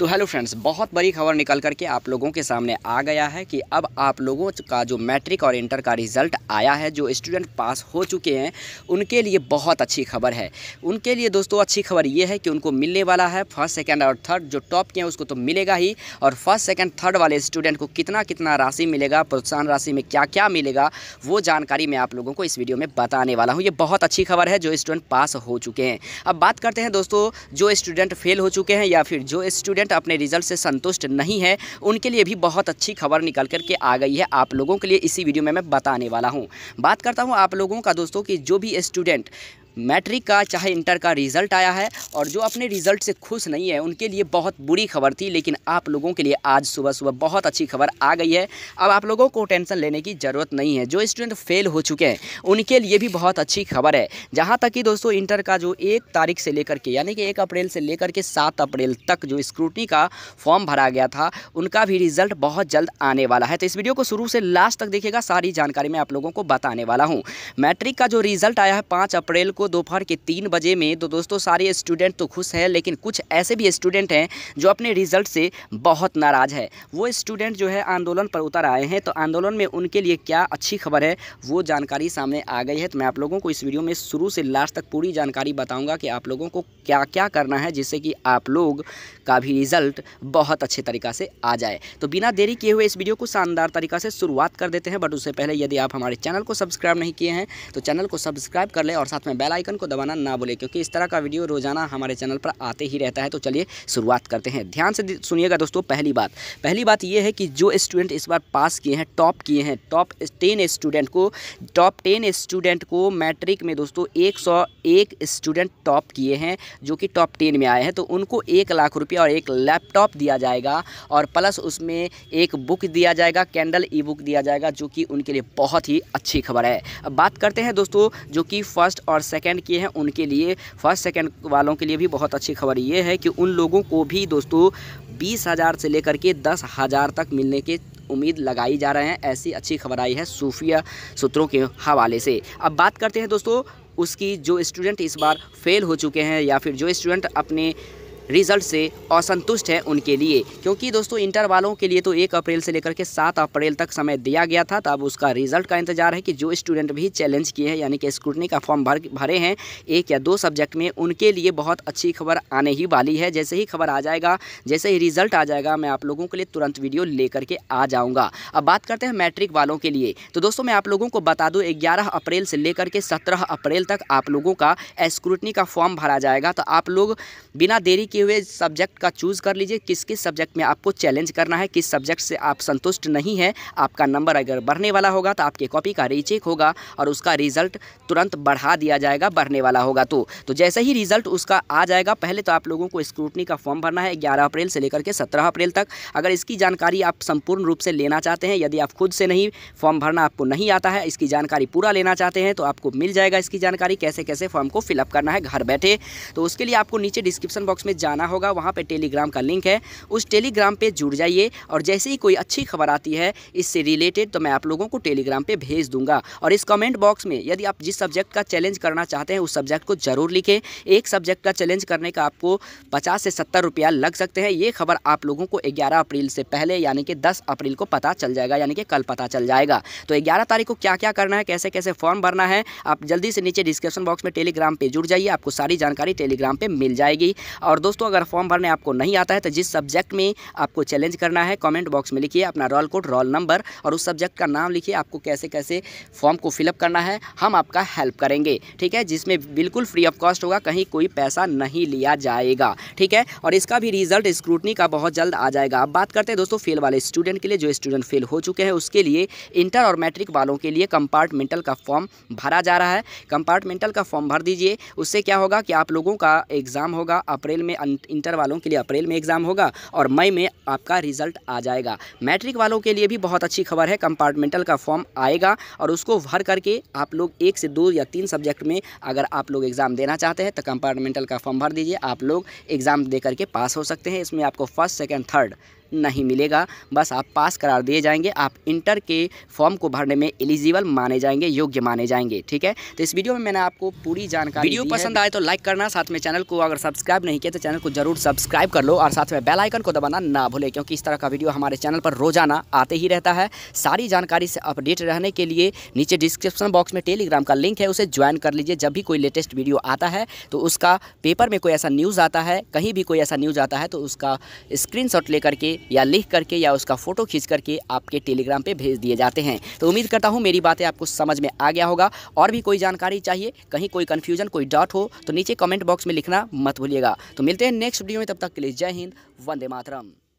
तो hello friends बहुत बड़ी खबर निकल करके आप लोगों के सामने आ गया है कि अब आप लोगों का जो मैट्रिक और इंटर का रिज़ल्ट आया है जो स्टूडेंट पास हो चुके हैं उनके लिए बहुत अच्छी खबर है उनके लिए दोस्तों अच्छी खबर ये है कि उनको मिलने वाला है फर्स्ट सेकेंड और थर्ड जो टॉप के हैं उसको तो मिलेगा ही और फर्स्ट सेकेंड थर्ड वाले स्टूडेंट को कितना कितना राशि मिलेगा प्रोत्साहन राशि में क्या क्या मिलेगा वो जानकारी मैं आप लोगों को इस वीडियो में बताने वाला हूँ ये बहुत अच्छी खबर है जो स्टूडेंट पास हो चुके हैं अब बात करते हैं दोस्तों जो स्टूडेंट फेल हो चुके हैं या फिर जो स्टूडेंट स्टूडेंट अपने रिजल्ट से संतुष्ट नहीं है उनके लिए भी बहुत अच्छी खबर निकल करके आ गई है आप लोगों के लिए इसी वीडियो में मैं बताने वाला हूँ बात करता हूँ आप लोगों का दोस्तों की जो भी स्टूडेंट मैट्रिक का चाहे इंटर का रिज़ल्ट आया है और जो अपने रिज़ल्ट से खुश नहीं है उनके लिए बहुत बुरी खबर थी लेकिन आप लोगों के लिए आज सुबह सुबह बहुत अच्छी खबर आ गई है अब आप लोगों को टेंशन लेने की ज़रूरत नहीं है जो स्टूडेंट फेल हो चुके हैं उनके लिए भी बहुत अच्छी खबर है जहाँ तक कि दोस्तों इंटर का जो एक तारीख से लेकर के यानी कि एक अप्रैल से लेकर के सात अप्रैल तक जो स्क्रूटनी का फॉर्म भरा गया था उनका भी रिज़ल्ट बहुत जल्द आने वाला है तो इस वीडियो को शुरू से लास्ट तक देखिएगा सारी जानकारी मैं आप लोगों को बताने वाला हूँ मैट्रिक का जो रिज़ल्ट आया है पाँच अप्रैल को दोपहर के तीन बजे में तो दोस्तों सारे स्टूडेंट तो खुश हैं लेकिन कुछ ऐसे भी स्टूडेंट हैं जो अपने रिजल्ट से बहुत नाराज़ है वो स्टूडेंट जो है आंदोलन पर उतर आए हैं तो आंदोलन में उनके लिए क्या अच्छी खबर है वो जानकारी सामने आ गई है तो मैं आप लोगों को इस वीडियो में शुरू से लास्ट तक पूरी जानकारी बताऊँगा कि आप लोगों को क्या क्या करना है जिससे कि आप लोग का भी रिज़ल्ट बहुत अच्छे तरीका से आ जाए तो बिना देरी किए हुए इस वीडियो को शानदार तरीका से शुरुआत कर देते हैं बट उससे पहले यदि आप हमारे चैनल को सब्सक्राइब नहीं किए हैं तो चैनल को सब्सक्राइब कर लें और साथ में बेल बेल आइकन को दबाना ना बोले क्योंकि इस तरह का वीडियो रोज़ाना हमारे चैनल पर आते ही रहता है तो चलिए शुरुआत करते हैं ध्यान से सुनिएगा दोस्तों पहली बात पहली बात यह है कि जो स्टूडेंट इस बार पास किए हैं टॉप किए हैं टॉप टेन स्टूडेंट को टॉप टेन स्टूडेंट को मैट्रिक में दोस्तों एक सौ एक स्टूडेंट टॉप किए हैं जो कि टॉप टेन में आए हैं तो उनको एक लाख रुपये और एक लैपटॉप दिया जाएगा और प्लस उसमें एक बुक दिया जाएगा कैंडल ई बुक दिया जाएगा जो कि उनके लिए बहुत ही अच्छी खबर है अब बात करते हैं दोस्तों जो कि फर्स्ट और सेकेंड सेकेंड किए हैं उनके लिए फर्स्ट सेकेंड वालों के लिए भी बहुत अच्छी खबर ये है कि उन लोगों को भी दोस्तों बीस हज़ार से लेकर के दस हज़ार तक मिलने के उम्मीद लगाई जा रहे हैं ऐसी अच्छी खबर आई है सूफिया सूत्रों के हवाले से अब बात करते हैं दोस्तों उसकी जो स्टूडेंट इस बार फेल हो चुके हैं या फिर जो स्टूडेंट अपने रिजल्ट से असंतुष्ट हैं उनके लिए क्योंकि दोस्तों इंटर वालों के लिए तो एक अप्रैल से लेकर के सात अप्रैल तक समय दिया गया था तब उसका रिजल्ट का इंतजार है कि जो स्टूडेंट भी चैलेंज किए हैं यानी कि स्क्रूटनी का फॉर्म भर भरे हैं एक या दो सब्जेक्ट में उनके लिए बहुत अच्छी खबर आने ही वाली है जैसे ही खबर आ जाएगा जैसे ही रिजल्ट आ जाएगा मैं आप लोगों के लिए तुरंत वीडियो लेकर के आ जाऊँगा अब बात करते हैं मैट्रिक वालों के लिए तो दोस्तों मैं आप लोगों को बता दूँ ग्यारह अप्रैल से लेकर के सत्रह अप्रैल तक आप लोगों का स्क्रूटनी का फॉर्म भरा जाएगा तो आप लोग बिना देरी के देखते हुए सब्जेक्ट का चूज़ कर लीजिए किस किस सब्जेक्ट में आपको चैलेंज करना है किस सब्जेक्ट से आप संतुष्ट नहीं है आपका नंबर अगर बढ़ने वाला होगा तो आपके कॉपी का रीचेक होगा और उसका रिजल्ट तुरंत बढ़ा दिया जाएगा बढ़ने वाला होगा तो तो जैसे ही रिजल्ट उसका आ जाएगा पहले तो आप लोगों को स्क्रूटनी का फॉर्म भरना है ग्यारह अप्रैल से लेकर के सत्रह अप्रैल तक अगर इसकी जानकारी आप संपूर्ण रूप से लेना चाहते हैं यदि आप खुद से नहीं फॉर्म भरना आपको नहीं आता है इसकी जानकारी पूरा लेना चाहते हैं तो आपको मिल जाएगा इसकी जानकारी कैसे कैसे फॉर्म को फिलअप करना है घर बैठे तो उसके लिए आपको नीचे डिस्क्रिप्शन बॉक्स में जा जाना होगा वहाँ पर टेलीग्राम का लिंक है उस टेलीग्राम पर जुड़ जाइए और जैसे ही कोई अच्छी खबर आती है इससे रिलेटेड तो मैं आप लोगों को टेलीग्राम पर भेज दूंगा और इस कमेंट बॉक्स में यदि आप जिस सब्जेक्ट का चैलेंज करना चाहते हैं उस सब्जेक्ट को ज़रूर लिखें एक सब्जेक्ट का चैलेंज करने का आपको पचास से सत्तर रुपया लग सकते हैं ये खबर आप लोगों को ग्यारह अप्रैल से पहले यानी कि दस अप्रैल को पता चल जाएगा यानी कि कल पता चल जाएगा तो ग्यारह तारीख को क्या क्या करना है कैसे कैसे फॉर्म भरना है आप जल्दी से नीचे डिस्क्रिप्शन बॉक्स में टेलीग्राम पर जुड़ जाइए आपको सारी जानकारी टेलीग्राम पर मिल जाएगी और दोस्तों दोस्तों अगर फॉर्म भरने आपको नहीं आता है तो जिस सब्जेक्ट में आपको चैलेंज करना है कमेंट बॉक्स में लिखिए अपना रोल कोड रोल नंबर और उस सब्जेक्ट का नाम लिखिए आपको कैसे कैसे फॉर्म को फिलअप करना है हम आपका हेल्प करेंगे ठीक है जिसमें बिल्कुल फ्री ऑफ कॉस्ट होगा कहीं कोई पैसा नहीं लिया जाएगा ठीक है और इसका भी रिजल्ट स्क्रूटनी का बहुत जल्द आ जाएगा अब बात करते हैं दोस्तों फेल वाले स्टूडेंट के लिए जो स्टूडेंट फेल हो चुके हैं उसके लिए इंटर और मैट्रिक वालों के लिए कंपार्टमेंटल का फॉर्म भरा जा रहा है कंपार्टमेंटल का फॉर्म भर दीजिए उससे क्या होगा कि आप लोगों का एग्ज़ाम होगा अप्रैल में अं-, इंटर वालों के लिए अप्रैल में एग्ज़ाम होगा और मई में आपका रिजल्ट आ जाएगा मैट्रिक वालों के लिए भी बहुत अच्छी खबर है कंपार्टमेंटल का फॉर्म आएगा और उसको भर करके आप लोग एक से दो या तीन सब्जेक्ट में अगर आप लोग एग्ज़ाम देना चाहते हैं तो कंपार्टमेंटल का फॉर्म भर दीजिए आप लोग एग्ज़ाम दे करके पास हो सकते हैं इसमें आपको फर्स्ट सेकेंड थर्ड नहीं मिलेगा बस आप पास करार दिए जाएंगे आप इंटर के फॉर्म को भरने में एलिजिबल माने जाएंगे योग्य माने जाएंगे ठीक है तो इस वीडियो में मैंने आपको पूरी जानकारी वीडियो पसंद आए तो लाइक करना साथ में चैनल को अगर सब्सक्राइब नहीं किया तो चैनल को जरूर सब्सक्राइब कर लो और साथ में बेलाइकन को दबाना ना भूलें क्योंकि इस तरह का वीडियो हमारे चैनल पर रोजाना आते ही रहता है सारी जानकारी से अपडेट रहने के लिए नीचे डिस्क्रिप्शन बॉक्स में टेलीग्राम का लिंक है उसे ज्वाइन कर लीजिए जब भी कोई लेटेस्ट वीडियो आता है तो उसका पेपर में कोई ऐसा न्यूज़ आता है कहीं भी कोई ऐसा न्यूज़ आता है तो उसका स्क्रीनशॉट लेकर के या लिख करके या उसका फ़ोटो खींच करके आपके टेलीग्राम पर भेज दिए जाते हैं तो उम्मीद करता हूँ मेरी बातें आपको समझ में आ गया होगा और भी कोई जानकारी चाहिए कहीं कोई कन्फ्यूजन कोई डाउट हो तो नीचे कमेंट बॉक्स में लिखना मत भूलिएगा तो मिलते हैं नेक्स्ट वीडियो में तब तक के लिए जय हिंद वंदे मातरम